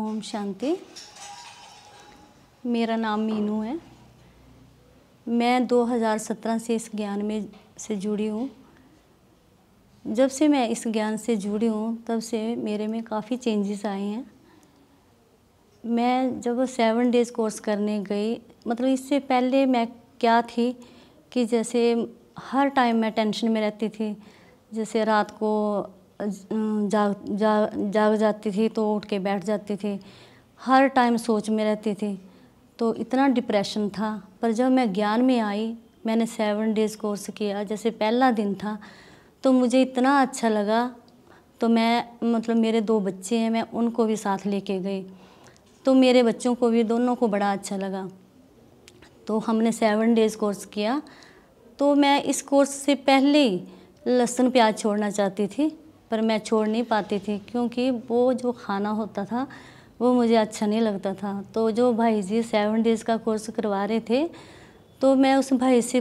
ओम शांति मेरा नाम मीनू है मैं 2017 से इस ज्ञान में से जुड़ी हूँ जब से मैं इस ज्ञान से जुड़ी हूँ तब से मेरे में काफ़ी चेंजेस आए हैं मैं जब सेवन डेज़ कोर्स करने गई मतलब इससे पहले मैं क्या थी कि जैसे हर टाइम मैं टेंशन में रहती थी जैसे रात को जाग जाग जाग जाती थी तो उठ के बैठ जाती थी हर टाइम सोच में रहती थी तो इतना डिप्रेशन था पर जब मैं ज्ञान में आई मैंने सेवन डेज़ कोर्स किया जैसे पहला दिन था तो मुझे इतना अच्छा लगा तो मैं मतलब मेरे दो बच्चे हैं मैं उनको भी साथ लेके गई तो मेरे बच्चों को भी दोनों को बड़ा अच्छा लगा तो हमने सेवन डेज़ कोर्स किया तो मैं इस कोर्स से पहले लहसुन प्याज छोड़ना चाहती थी पर मैं छोड़ नहीं पाती थी क्योंकि वो जो खाना होता था वो मुझे अच्छा नहीं लगता था तो जो भाई जी सेवन डेज़ का कोर्स करवा रहे थे तो मैं उस भाई से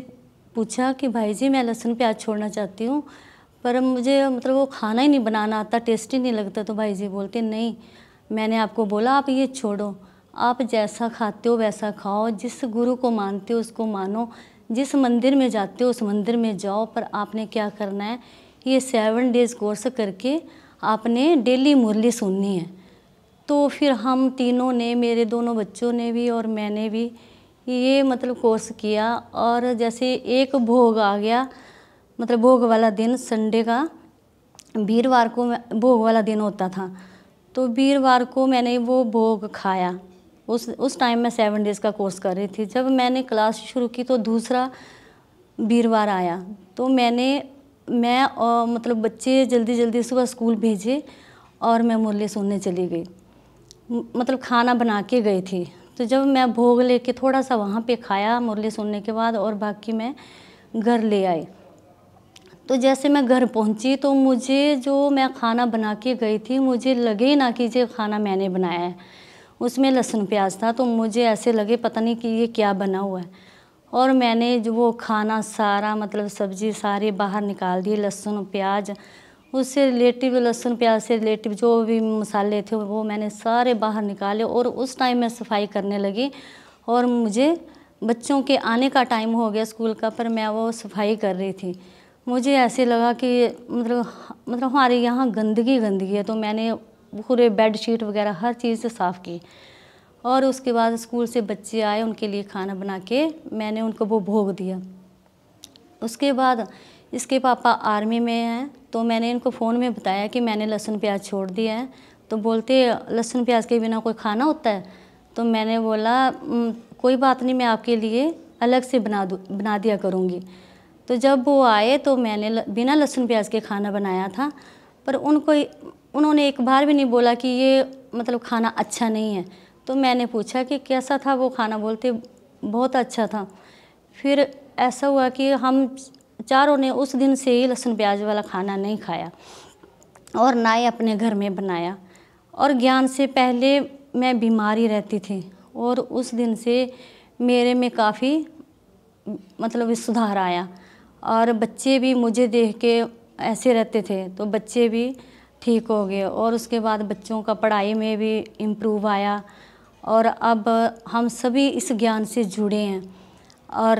पूछा कि भाई जी मैं लहसुन प्याज छोड़ना चाहती हूँ पर मुझे मतलब वो खाना ही नहीं बनाना आता टेस्टी नहीं लगता तो भाई जी बोलते नहीं मैंने आपको बोला आप ये छोड़ो आप जैसा खाते हो वैसा खाओ जिस गुरु को मानते हो उसको मानो जिस मंदिर में जाते हो उस मंदिर में जाओ पर आपने क्या करना है ये सेवन डेज़ कोर्स करके आपने डेली मुरली सुननी है तो फिर हम तीनों ने मेरे दोनों बच्चों ने भी और मैंने भी ये मतलब कोर्स किया और जैसे एक भोग आ गया मतलब भोग वाला दिन संडे का वीरवार को भोग वाला दिन होता था तो वीरवार को मैंने वो भोग खाया उस उस टाइम मैं सेवन डेज़ का कोर्स कर रही थी जब मैंने क्लास शुरू की तो दूसरा वीरवार आया तो मैंने मैं और मतलब बच्चे जल्दी जल्दी सुबह स्कूल भेजे और मैं मुरली सुनने चली गई मतलब खाना बना के गए थे तो जब मैं भोग लेके थोड़ा सा वहाँ पे खाया मुरली सुनने के बाद और बाकी मैं घर ले आई तो जैसे मैं घर पहुँची तो मुझे जो मैं खाना बना के गई थी मुझे लगे ना कि ये खाना मैंने बनाया है उसमें लहसुन प्याज था तो मुझे ऐसे लगे पता नहीं कि ये क्या बना हुआ है और मैंने जो वो खाना सारा मतलब सब्जी सारी बाहर निकाल दिए लहसुन प्याज उससे रिलेटिव लहसुन प्याज से रिलेटिव जो भी मसाले थे वो मैंने सारे बाहर निकाले और उस टाइम मैं सफाई करने लगी और मुझे बच्चों के आने का टाइम हो गया स्कूल का पर मैं वो सफाई कर रही थी मुझे ऐसे लगा कि मतलब मतलब हमारे यहाँ गंदगी गंदगी है तो मैंने पूरे बेड शीट वगैरह हर चीज़ से साफ़ की और उसके बाद स्कूल से बच्चे आए उनके लिए खाना बना के मैंने उनको वो भोग दिया उसके बाद इसके पापा आर्मी में हैं तो मैंने इनको फ़ोन में बताया कि मैंने लहसुन प्याज छोड़ दिया है तो बोलते लहसुन प्याज के बिना कोई खाना होता है तो मैंने बोला कोई बात नहीं मैं आपके लिए अलग से बना दूँ बना दिया करूँगी तो जब वो आए तो मैंने ल, बिना लहसुन प्याज के खाना बनाया था पर उनको उन्होंने एक बार भी नहीं बोला कि ये मतलब खाना अच्छा नहीं है तो मैंने पूछा कि कैसा था वो खाना बोलते बहुत अच्छा था फिर ऐसा हुआ कि हम चारों ने उस दिन से ही लहसुन प्याज वाला खाना नहीं खाया और ना ही अपने घर में बनाया और ज्ञान से पहले मैं बीमारी रहती थी और उस दिन से मेरे में काफ़ी मतलब सुधार आया और बच्चे भी मुझे देख के ऐसे रहते थे तो बच्चे भी ठीक हो गए और उसके बाद बच्चों का पढ़ाई में भी इम्प्रूव आया और अब हम सभी इस ज्ञान से जुड़े हैं और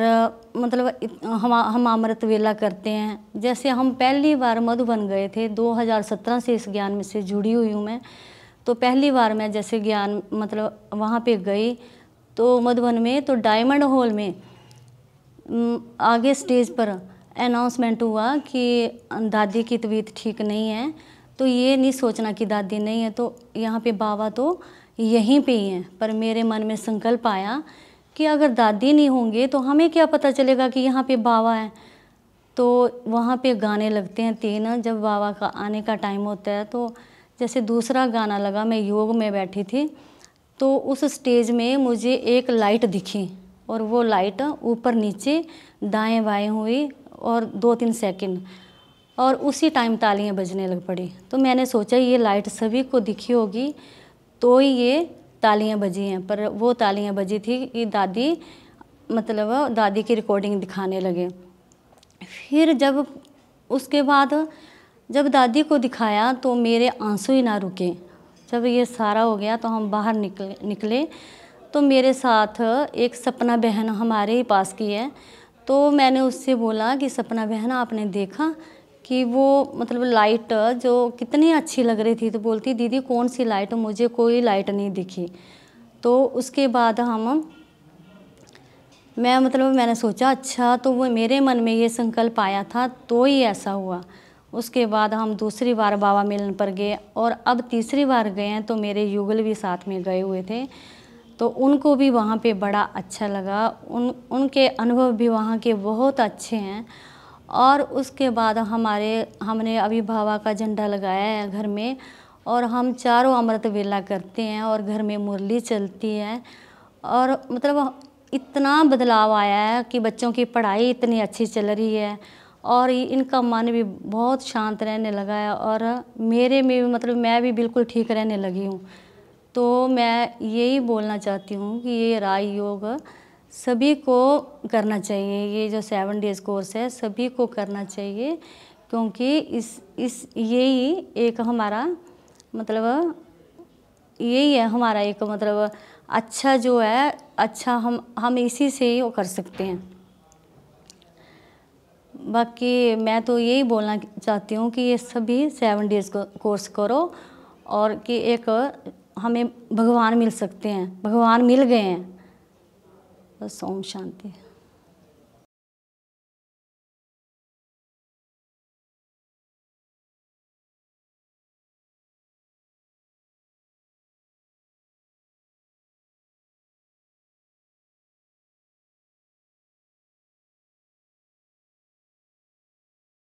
मतलब हम हम अमृत वेला करते हैं जैसे हम पहली बार मधुबन गए थे 2017 से इस ज्ञान में से जुड़ी हुई हूँ मैं तो पहली बार मैं जैसे ज्ञान मतलब वहाँ पे गई तो मधुबन में तो डायमंड हॉल में आगे स्टेज पर अनाउंसमेंट हुआ कि दादी की तबीयत ठीक नहीं है तो ये नहीं सोचना कि दादी नहीं है तो यहाँ पे बाबा तो यहीं पे ही हैं पर मेरे मन में संकल्प आया कि अगर दादी नहीं होंगे तो हमें क्या पता चलेगा कि यहाँ पे बाबा हैं तो वहाँ पे गाने लगते हैं तीन जब बाबा का आने का टाइम होता है तो जैसे दूसरा गाना लगा मैं योग में बैठी थी तो उस स्टेज में मुझे एक लाइट दिखी और वो लाइट ऊपर नीचे दाएं बाएं हुई और दो तीन सेकंड और उसी टाइम तालियां बजने लग पड़ी तो मैंने सोचा ये लाइट सभी को दिखी होगी तो ही ये तालियां बजी हैं पर वो तालियां बजी थी कि दादी मतलब दादी की रिकॉर्डिंग दिखाने लगे फिर जब उसके बाद जब दादी को दिखाया तो मेरे आंसू ही ना रुके जब ये सारा हो गया तो हम बाहर निकले निकले तो मेरे साथ एक सपना बहन हमारे ही पास की है तो मैंने उससे बोला कि सपना बहन आपने देखा कि वो मतलब लाइट जो कितनी अच्छी लग रही थी तो बोलती दीदी कौन सी लाइट मुझे कोई लाइट नहीं दिखी तो उसके बाद हम मैं मतलब मैंने सोचा अच्छा तो वो मेरे मन में ये संकल्प आया था तो ही ऐसा हुआ उसके बाद हम दूसरी बार बाबा मिलन पर गए और अब तीसरी बार गए हैं तो मेरे युगल भी साथ में गए हुए थे तो उनको भी वहाँ पे बड़ा अच्छा लगा उन उनके अनुभव भी वहाँ के बहुत अच्छे हैं और उसके बाद हमारे हमने अभी भावा का झंडा लगाया है घर में और हम चारों अमृत वेला करते हैं और घर में मुरली चलती है और मतलब इतना बदलाव आया है कि बच्चों की पढ़ाई इतनी अच्छी चल रही है और इनका मन भी बहुत शांत रहने लगा है और मेरे में भी मतलब मैं भी बिल्कुल ठीक रहने लगी हूँ तो मैं यही बोलना चाहती हूँ कि ये राय योग सभी को करना चाहिए ये जो सेवन डेज कोर्स है सभी को करना चाहिए क्योंकि इस इस यही एक हमारा मतलब यही है हमारा एक मतलब अच्छा जो है अच्छा हम हम इसी से ही वो कर सकते हैं बाकी मैं तो यही बोलना चाहती हूँ कि ये सभी सेवन डेज कोर्स करो और कि एक हमें भगवान मिल सकते हैं भगवान मिल गए हैं बस शांति